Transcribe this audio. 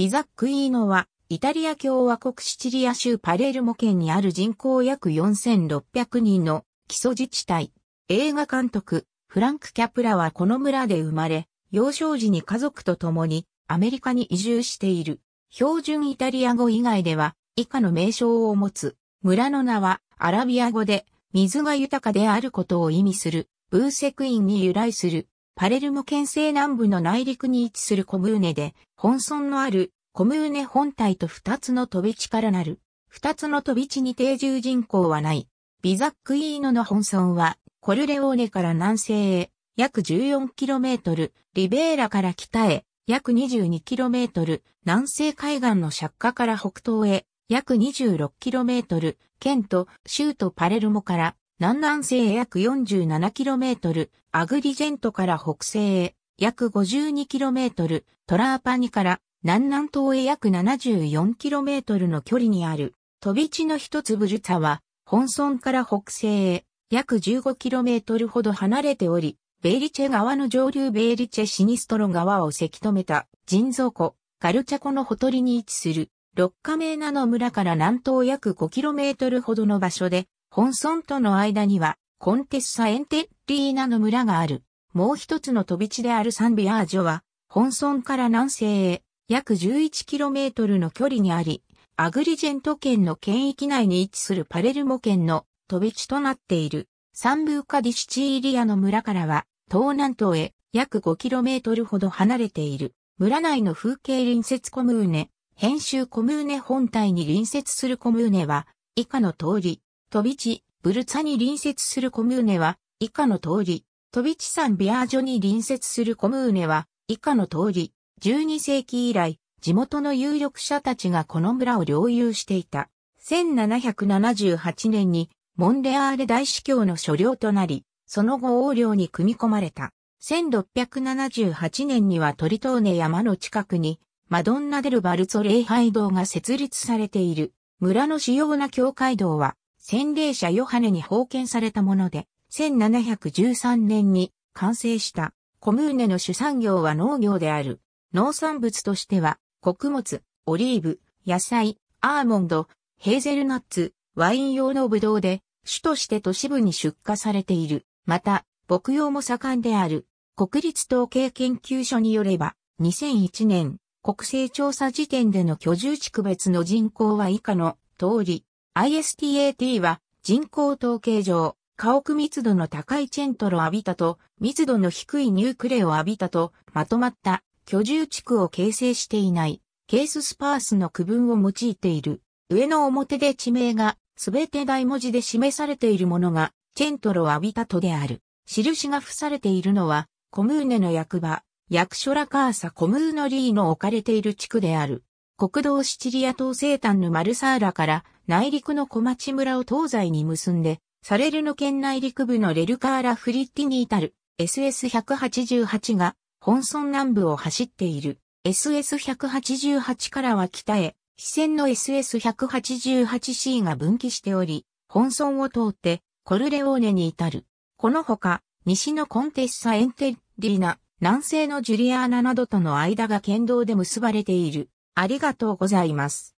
ビザックイーノは、イタリア共和国シチリア州パレルモ県にある人口約4600人の基礎自治体。映画監督、フランク・キャプラはこの村で生まれ、幼少時に家族と共にアメリカに移住している。標準イタリア語以外では以下の名称を持つ。村の名はアラビア語で水が豊かであることを意味するブーセクインに由来する。パレルモ県西南部の内陸に位置するコムーネで、本村のあるコムーネ本体と二つの飛び地からなる。二つの飛び地に定住人口はない。ビザックイーノの本村は、コルレオーネから南西へ約 14km、リベーラから北へ約 22km、南西海岸の釈迦から北東へ約 26km、県と州都パレルモから南南西へ約 47km、アグリジェントから北西へ約 52km、トラーパニから南南東へ約 74km の距離にある、飛び地の一つブルツァは、本村から北西へ約 15km ほど離れており、ベイリチェ川の上流ベイリチェシニストロ川をせき止めた人造湖、ガルチャ湖のほとりに位置する、六カメーナの村から南東約 5km ほどの場所で、本村との間には、コンテッサ・エンテッリーナの村がある。もう一つの飛び地であるサンビアージョは、本村から南西へ約 11km の距離にあり、アグリジェント県の県域内に位置するパレルモ県の飛び地となっている。サンブーカディシチーリアの村からは、東南東へ約 5km ほど離れている。村内の風景隣接コムーネ、編集コムーネ本体に隣接するコムーネは、以下の通り、飛び地、ブルツァに隣接するコムーネは、以下の通り。飛び地山ビアージョに隣接するコムーネは、以下の通り。12世紀以来、地元の有力者たちがこの村を領有していた。1778年に、モンレアーレ大司教の所領となり、その後王領に組み込まれた。1678年にはトリトーネ山の近くに、マドンナデルバルツォ礼拝堂が設立されている。村の主要な教会堂は、洗礼者ヨハネに封建されたもので、1713年に完成したコムーネの主産業は農業である。農産物としては、穀物、オリーブ、野菜、アーモンド、ヘーゼルナッツ、ワイン用のブドウで、主として都市部に出荷されている。また、牧羊も盛んである。国立統計研究所によれば、2001年、国勢調査時点での居住地区別の人口は以下の通り、ISTAT は人口統計上、家屋密度の高いチェントロアビタと密度の低いニュークレオアビタとまとまった居住地区を形成していないケーススパースの区分を用いている。上の表で地名がすべて大文字で示されているものがチェントロアビタとである。印が付されているのはコムーネの役場、役所ラカーサコムーノリーの置かれている地区である。国道シチリア島西端のマルサーラから内陸の小町村を東西に結んで、サレルの県内陸部のレルカーラ・フリッティに至る SS188 が本村南部を走っている SS188 からは北へ、非線の SS188C が分岐しており、本村を通ってコルレオーネに至る。このほか、西のコンテッサ・エンテッリーナ、南西のジュリアーナなどとの間が県道で結ばれている。ありがとうございます。